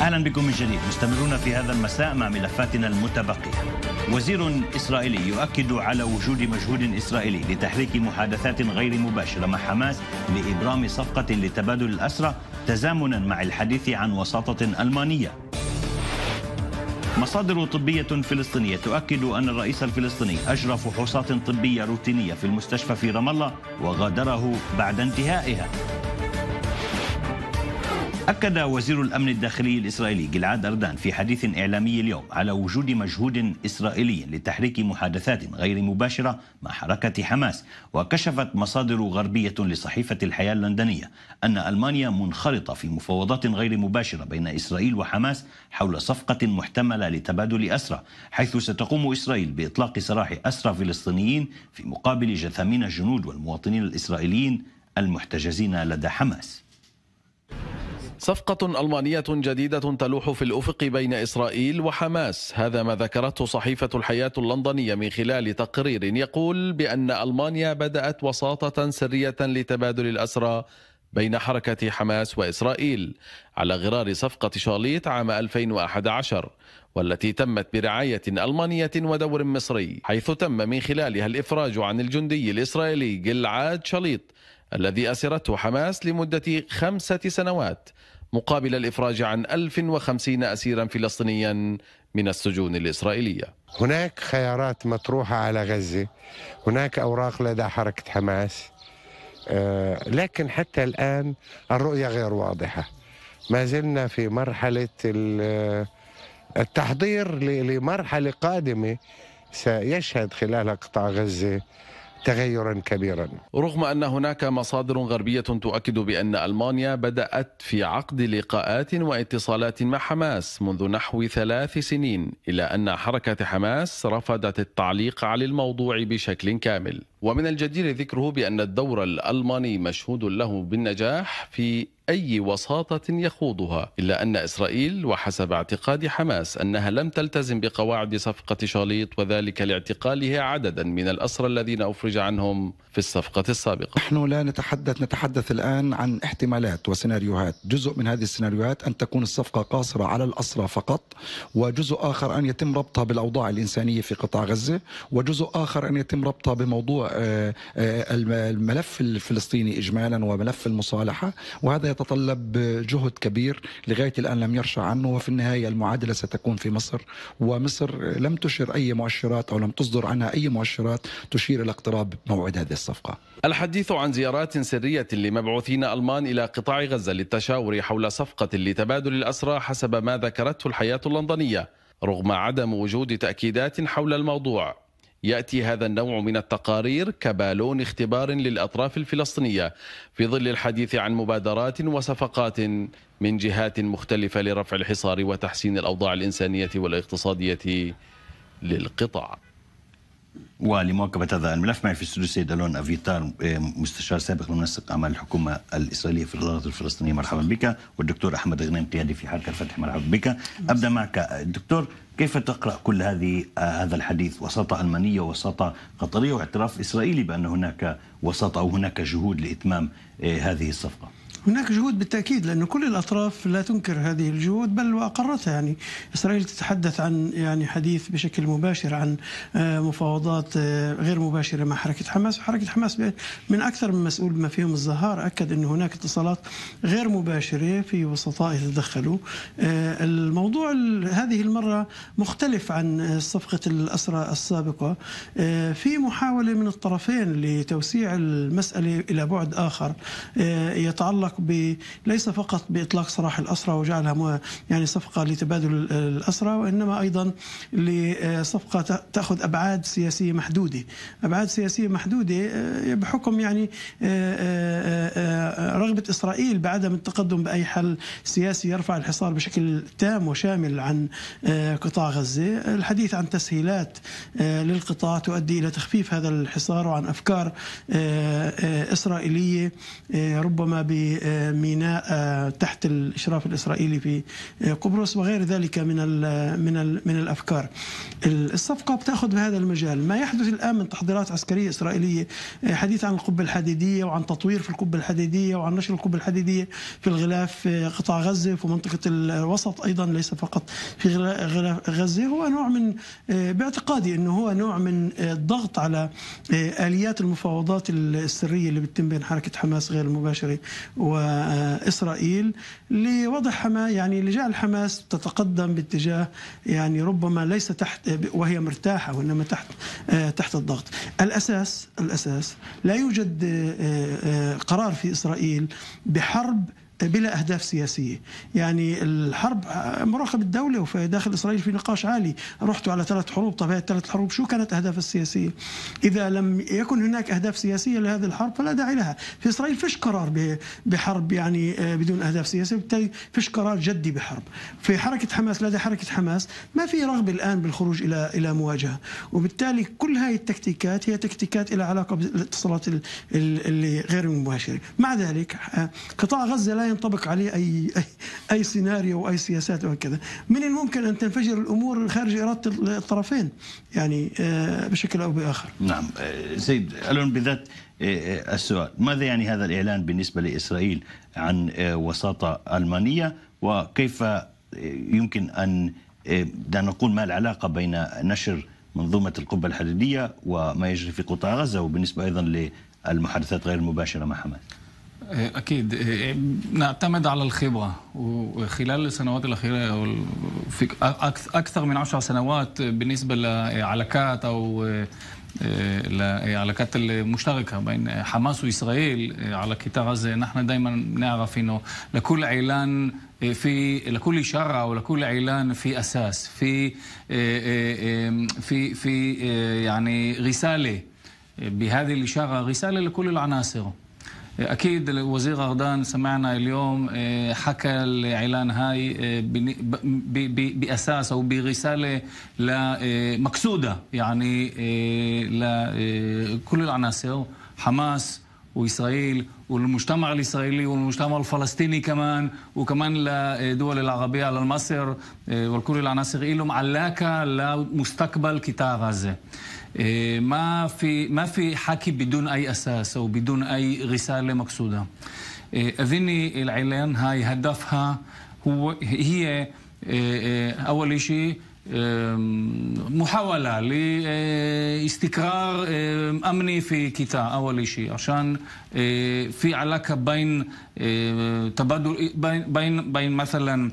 اهلا بكم من جديد مستمرون في هذا المساء مع ملفاتنا المتبقيه وزير اسرائيلي يؤكد على وجود مجهود اسرائيلي لتحريك محادثات غير مباشره مع حماس لابرام صفقه لتبادل الاسرى تزامنا مع الحديث عن وساطه المانيه مصادر طبية فلسطينية تؤكد أن الرئيس الفلسطيني أجرى فحوصات طبية روتينية في المستشفى في رام الله وغادره بعد انتهائها أكد وزير الأمن الداخلي الإسرائيلي جلعاد أردان في حديث إعلامي اليوم على وجود مجهود إسرائيلي لتحريك محادثات غير مباشرة مع حركة حماس وكشفت مصادر غربية لصحيفة الحياة اللندنية أن ألمانيا منخرطة في مفاوضات غير مباشرة بين إسرائيل وحماس حول صفقة محتملة لتبادل أسرى حيث ستقوم إسرائيل بإطلاق سراح أسرى فلسطينيين في مقابل جثامين الجنود والمواطنين الإسرائيليين المحتجزين لدى حماس صفقة ألمانية جديدة تلوح في الأفق بين إسرائيل وحماس هذا ما ذكرته صحيفة الحياة اللندنية من خلال تقرير يقول بأن ألمانيا بدأت وساطة سرية لتبادل الأسرى بين حركة حماس وإسرائيل على غرار صفقة شاليت عام 2011 والتي تمت برعاية ألمانية ودور مصري حيث تم من خلالها الإفراج عن الجندي الإسرائيلي جلعاد شاليط الذي أسرته حماس لمدة خمسة سنوات مقابل الإفراج عن 1050 أسيرا فلسطينيا من السجون الإسرائيلية هناك خيارات مطروحة على غزة هناك أوراق لدى حركة حماس آه، لكن حتى الآن الرؤية غير واضحة ما زلنا في مرحلة آه، التحضير لمرحلة قادمة سيشهد خلالها قطاع غزة تغيرا كبيرا رغم ان هناك مصادر غربيه تؤكد بان المانيا بدات في عقد لقاءات واتصالات مع حماس منذ نحو ثلاث سنين الا ان حركه حماس رفضت التعليق على الموضوع بشكل كامل ومن الجدير ذكره بأن الدور الألماني مشهود له بالنجاح في أي وساطة يخوضها إلا أن إسرائيل وحسب اعتقاد حماس أنها لم تلتزم بقواعد صفقة شاليط وذلك لاعتقالها عددا من الأسرى الذين أفرج عنهم في الصفقة السابقة نحن لا نتحدث نتحدث الآن عن احتمالات وسيناريوهات جزء من هذه السيناريوهات أن تكون الصفقة قاصرة على الأسرى فقط وجزء آخر أن يتم ربطها بالأوضاع الإنسانية في قطاع غزة وجزء آخر أن يتم ربطها بموضوع آه، آه، الملف الفلسطيني إجمالا وملف المصالحة وهذا يتطلب جهد كبير لغاية الآن لم يرشع عنه وفي النهاية المعادلة ستكون في مصر ومصر لم تشر أي مؤشرات أو لم تصدر عنها أي مؤشرات تشير إلى اقتراب موعد هذه الصفقة الحديث عن زيارات سرية لمبعوثين ألمان إلى قطاع غزة للتشاور حول صفقة لتبادل الأسرى حسب ما ذكرته الحياة اللندنية رغم عدم وجود تأكيدات حول الموضوع ياتي هذا النوع من التقارير كبالون اختبار للاطراف الفلسطينيه في ظل الحديث عن مبادرات وصفقات من جهات مختلفه لرفع الحصار وتحسين الاوضاع الانسانيه والاقتصاديه للقطاع ولمواكبة هذا الملف معي في الاستوديو السيد الون افيتار إيه، مستشار سابق لمنسق اعمال الحكومه الاسرائيليه في القضاء الفلسطينيه مرحبا بك والدكتور احمد غنيم قيادي في حركه الفتح مرحبا بك ابدا معك الدكتور كيف تقرا كل هذه آه، هذا الحديث وساطه المانيه وساطه قطريه واعتراف اسرائيلي بان هناك وساطه او هناك جهود لاتمام إيه، هذه الصفقه هناك جهود بالتاكيد لانه كل الاطراف لا تنكر هذه الجهود بل واقرتها يعني اسرائيل تتحدث عن يعني حديث بشكل مباشر عن آه، مفاوضات آه، غير مباشره مع حركه حماس وحركه حماس من اكثر من مسؤول بما فيهم الزهار اكد انه هناك اتصالات غير مباشره في وسطاء يتدخلوا آه، الموضوع هذه المره مختلف عن صفقه الاسرى السابقه في محاوله من الطرفين لتوسيع المساله الى بعد اخر يتعلق العراق ب... ليس فقط باطلاق سراح الاسرى وجعلها يعني صفقه لتبادل الاسرى وانما ايضا لصفقه تاخذ ابعاد سياسيه محدوده، ابعاد سياسيه محدوده آه، بحكم يعني آه، آه، رغبه اسرائيل بعدم التقدم باي حل سياسي يرفع الحصار بشكل تام وشامل عن قطاع غزه، الحديث عن تسهيلات للقطاع تؤدي الى تخفيف هذا الحصار وعن افكار اسرائيليه ربما ب ميناء تحت الاشراف الاسرائيلي في قبرص وغير ذلك من من من الافكار. الصفقه بتاخذ بهذا المجال، ما يحدث الان من تحضيرات عسكريه اسرائيليه حديث عن القبه الحديديه وعن تطوير في القبه الحديديه وعن نشر القبه الحديديه في الغلاف قطاع غزه وفي منطقه الوسط ايضا ليس فقط في غلاف غزه هو نوع من باعتقادي انه هو نوع من الضغط على اليات المفاوضات السريه اللي بتتم بين حركه حماس غير المباشره وإسرائيل لوضع حماس يعني لجعل حماس تتقدم باتجاه يعني ربما ليس تحت وهي مرتاحة وإنما تحت تحت الضغط الأساس الأساس لا يوجد قرار في إسرائيل بحرب بلا اهداف سياسيه، يعني الحرب مراقب الدوله وفي داخل اسرائيل في نقاش عالي، رحتوا على ثلاث حروب، طبيعه الثلاث حروب شو كانت اهدافها السياسيه؟ اذا لم يكن هناك اهداف سياسيه لهذه الحرب فلا داعي لها، في اسرائيل فيش قرار بحرب يعني آه، بدون اهداف سياسيه، وبالتالي فيش قرار جدي بحرب. في حركه حماس لدى حركه حماس ما في رغبه الان بالخروج الى الى مواجهه، وبالتالي كل هذه التكتيكات هي تكتيكات لها علاقه بالاتصالات اللي غير المباشره، مع ذلك آه، قطاع غزه لا ينطبق عليه أي, أي, أي سيناريو وأي سياسات وهكذا من الممكن أن تنفجر الأمور خارج إرادة الطرفين يعني آه، بشكل أو بآخر نعم سيد آه، ألون بذات آه، السؤال ماذا يعني هذا الإعلان بالنسبة لإسرائيل عن وساطة ألمانية وكيف يمكن أن نقول ما العلاقة بين نشر منظومة القبة الحديدية وما يجري في قطاع غزة وبالنسبة أيضا للمحادثات غير المباشرة مع حماس آه، اكيد آه، آه، نعتمد على الخبره وخلال السنوات الاخيره في اكثر من 10 سنوات بالنسبه لعلاقات او العلاقات المشتركة بين حماس وإسرائيل على كتار هذا نحن دائما نعرف إنه لكل إعلان في لكل إشارة أو لكل إعلان في أساس, في في في يعني رسالة بهذه الإشارة رسالة لكل العناصر. أكيد الوزير أردان سمعنا اليوم آه، حكى الإعلان هاي آه، بأساس أو برسالة آه، مقصودة يعني لكل العناصر حماس وإسرائيل والمجتمع الإسرائيلي والمجتمع الفلسطيني كمان وكمان لدول العربية على مصر آه، والكل العناصر إلهم إيه علاقة لمستقبل قطاع غزة آه، ما في ما في حكي بدون أي أساس أو بدون أي رسالة مقصودة آه، أذني الإعلان هاي هدفها هو هي أول شيء محاولة لاستقرار أمني في كتا أول شيء عشان في علاقة بين تبادل بين بين مثلا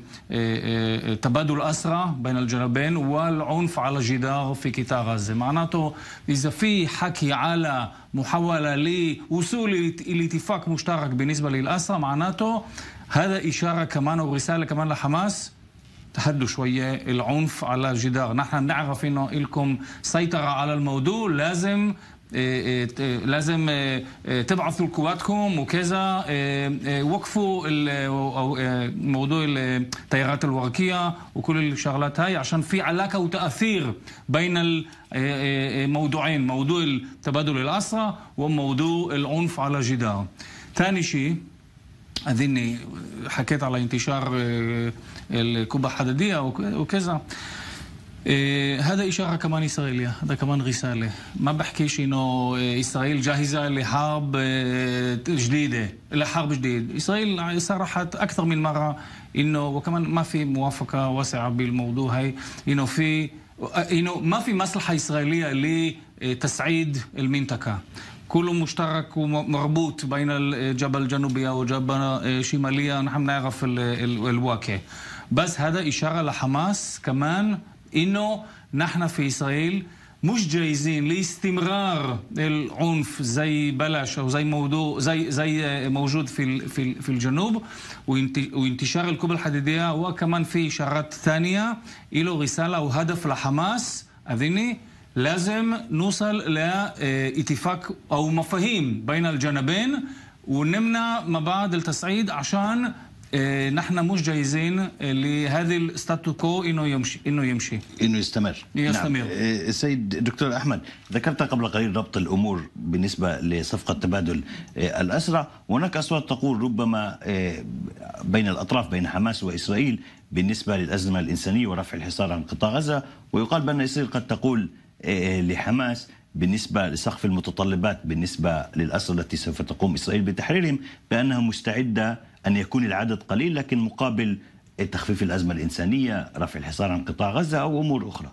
تبادل أسرى بين الجانبين والعنف على الجدار في كتا غزة معناته إذا في حكي على محاولة لوصول لاتفاق مشترك بالنسبة للأسرى معناته هذا إشارة كمان ورسالة كمان لحماس هدوا شوية العنف على الجدار نحن بنعرف إنه إلكم سيطرة على الموضوع لازم آه، آه، لازم آه، تبعثوا قواتكم وكذا وقفوا موضوع التيارات الورقية وكل الشغلات هاي عشان في علاقة وتأثير بين الموضوعين موضوع تبادل الأسرى وموضوع العنف على الجدار ثاني شيء أظن حكيت على انتشار آه، الكوبا الحديدية وكذا آه، هذا إشارة كمان إسرائيلية هذا كمان رسالة ما بحكيش إنه آه، إسرائيل جاهزة لحرب جديدة لحرب جديد إسرائيل صرحت أكثر من مرة إنه وكمان ما في موافقة واسعة بالموضوع هاي إنه في إنه ما في مصلحة إسرائيلية لتسعيد المنطقة كله مشترك ومربوط بين الجبل الجنوبية وجبل الشمالية نحن نعرف الواقع بس هذا إشارة لحماس كمان إنه نحن في إسرائيل مش جايزين لاستمرار العنف زي بلاش او زي موضوع زي زي موجود في في في الجنوب وانتشار الكوب الحديديه هو كمان في اشارات ثانيه له رساله وهدف لحماس اذني لازم نوصل لاتفاق او مفاهيم بين الجانبين ونمنع ما بعد التصعيد عشان آه، نحن مش جاهزين آه، لهذه الستاتو كو انه يمشي انه يمشي انه يستمر يستمر نعم. السيد آه، دكتور احمد ذكرت قبل قليل ربط الامور بالنسبه لصفقه تبادل الاسرى وهناك اصوات تقول ربما بين الاطراف بين حماس واسرائيل بالنسبه للازمه الانسانيه ورفع الحصار عن قطاع غزه ويقال بان اسرائيل قد تقول إيه، إيه، لحماس بالنسبة لسقف المتطلبات بالنسبة للأسرى التي سوف تقوم إسرائيل بتحريرهم بأنها مستعدة أن يكون العدد قليل لكن مقابل تخفيف الأزمة الإنسانية رفع الحصار عن قطاع غزة أو أمور أخرى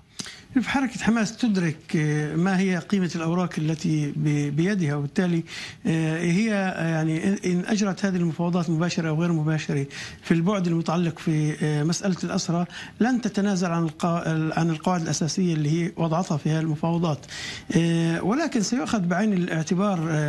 في حركة حماس تدرك آه، ما هي قيمة الأوراق التي بيدها وبالتالي آه، هي آه، يعني إن أجرت هذه المفاوضات مباشرة أو غير مباشرة في البعد المتعلق في مسألة الأسرة لن تتنازل عن عن القواعد الأساسية اللي هي وضعتها في هذه المفاوضات ولكن سيؤخذ بعين الاعتبار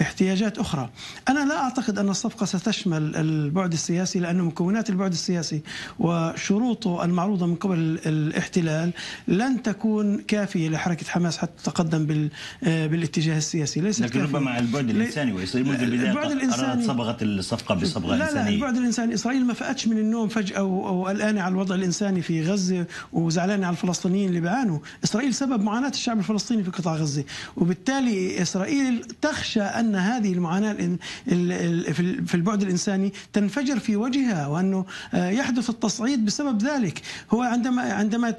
احتياجات أخرى أنا لا أعتقد أن الصفقة ستشمل البعد السياسي لأن مكونات البعد السياسي وشروطه المعروضة من قبل الاحتلال لن تكون تكون كافيه لحركه حماس حتى تتقدم آه، بالاتجاه السياسي ليس لكن كافية. ربما البعد الانساني واسرائيل منذ آه، البدايه البعد الانساني صبغت الصفقه بصبغه لا انسانيه لا البعد الانساني اسرائيل ما فاتش من النوم فجاه وقلقانه على الوضع الانساني في غزه وزعلانه على الفلسطينيين اللي بيعانوا اسرائيل سبب معاناه الشعب الفلسطيني في قطاع غزه وبالتالي اسرائيل تخشى ان هذه المعاناه في البعد الانساني تنفجر في وجهها وانه آه، يحدث التصعيد بسبب ذلك هو عندما عندما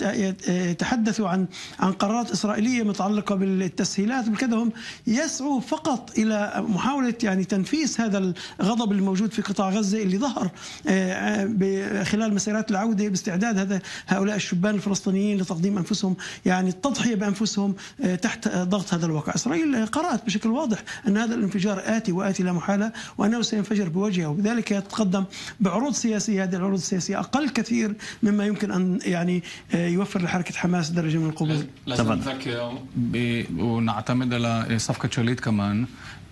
يتحدث يبحثوا عن عن قرارات إسرائيلية متعلقة بالتسهيلات وكذا هم يسعوا فقط إلى محاولة يعني تنفيس هذا الغضب الموجود في قطاع غزة اللي ظهر آه، آه، خلال مسيرات العودة باستعداد هذا هؤلاء الشبان الفلسطينيين لتقديم أنفسهم يعني التضحية بأنفسهم آه، تحت ضغط هذا الواقع إسرائيل قرأت بشكل واضح أن هذا الانفجار آتي وآتي لا محالة وأنه سينفجر بوجهه وبذلك يتقدم بعروض سياسية هذه العروض السياسية أقل كثير مما يمكن أن يعني يوفر لحركة حماس درجة الخارجي من القبول لازم نذكر ونعتمد على صفقة شليت كمان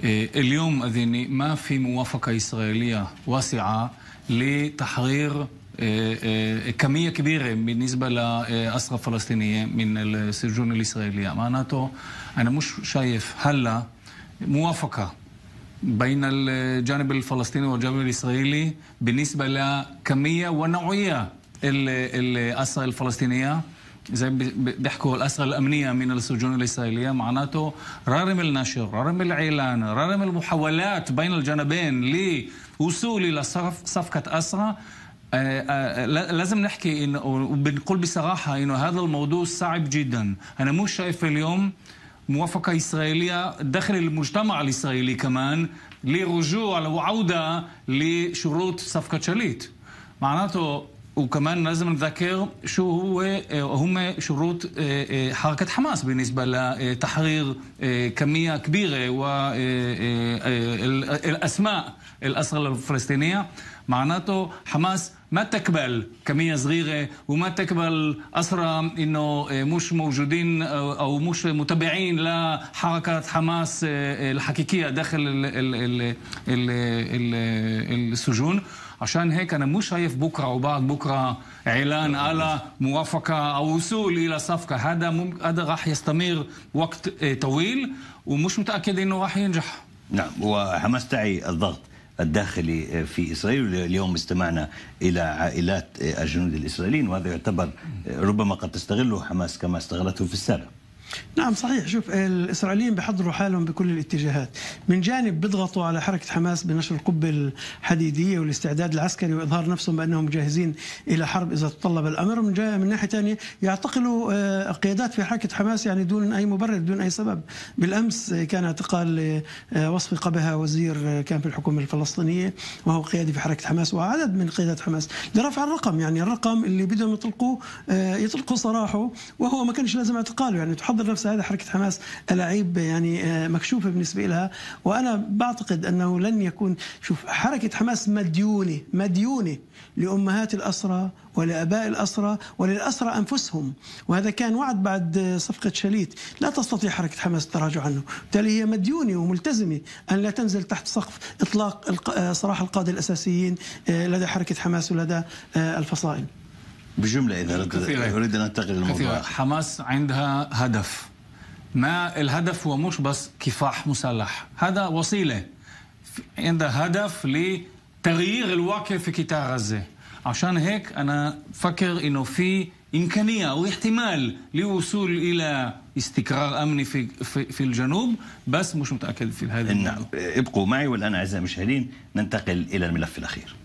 إيه، اليوم أذيني ما في موافقة إسرائيلية واسعة لتحرير إيه، إيه، كمية كبيرة بالنسبة لأسرى فلسطينية من السجون الإسرائيلية معناته أنا مش شايف هلا موافقة بين الجانب الفلسطيني والجانب الإسرائيلي بالنسبة لكمية ونوعية الأسرى الفلسطينية زي بيحكوا الأسرى الأمنية من السجون الإسرائيلية معناته رارم النشر رارم الإعلان رارم المحاولات بين الجانبين لوصول إلى صفقة أسرى آه، آه، لازم نحكي وبنقول بصراحة إنه هذا الموضوع صعب جدا أنا مو شايف اليوم موافقة إسرائيلية داخل المجتمع الإسرائيلي كمان لرجوع وعودة لشروط صفقة شليت معناته وكمان لازم نذكر شو هو هم شروط حركة حماس بالنسبة لتحرير كمية كبيرة والأسماء الأسرى الفلسطينية معناته حماس ما تقبل كمية صغيرة وما تقبل أسرى إنه مش موجودين أو مش متابعين لحركة حماس الحقيقية داخل السجون عشان هيك أنا مش شايف بكرة وبعد بكرة إعلان على موافقة أو وصول إلى صفقة هذا هذا راح يستمر وقت طويل ومش متأكد إنه راح ينجح نعم وحماس تعي الضغط الداخلي آه، في إسرائيل اليوم استمعنا إلى عائلات آه، الجنود الإسرائيليين وهذا يعتبر آه، ربما قد تستغله حماس كما استغلته في السابق نعم صحيح شوف الإسرائيليين بحضروا حالهم بكل الاتجاهات من جانب بيضغطوا على حركة حماس بنشر القبة الحديدية والاستعداد العسكري وإظهار نفسهم بأنهم جاهزين إلى حرب إذا تطلب الأمر من, جاء من ناحية ثانية يعتقلوا آه، قيادات في حركة حماس يعني دون أي مبرر دون أي سبب بالأمس كان اعتقال آه، وصفي قبها وزير آه، كان في الحكومة الفلسطينية وهو قيادي في حركة حماس وعدد من قيادات حماس لرفع الرقم يعني الرقم اللي بدهم يطلقوه يطلقوا سراحه وهو ما كانش لازم اعتقاله يعني تحضر تعرض نفسها هذه حركه حماس الاعيب يعني آه، مكشوفه بالنسبه لها وانا بعتقد انه لن يكون شوف حركه حماس مديونه مديونه لامهات الاسرى ولاباء الاسرى وللاسرى انفسهم وهذا كان وعد بعد صفقه شليت لا تستطيع حركه حماس التراجع عنه بالتالي هي مديونه وملتزمه ان لا تنزل تحت سقف اطلاق آه، صراحه القاده الاساسيين آه، لدى حركه حماس ولدى الفصائل بجمله اذا اريد ان انتقل للموضوع حماس عندها هدف ما الهدف هو مش بس كفاح مسلح هذا وسيله عندها هدف لتغيير الواقع في قطاع غزه عشان هيك انا بفكر انه في امكانيه او احتمال لوصول الى استقرار امني في في, في الجنوب بس مش متاكد في هذا نعم ابقوا معي والان اعزائي المشاهدين ننتقل الى الملف الاخير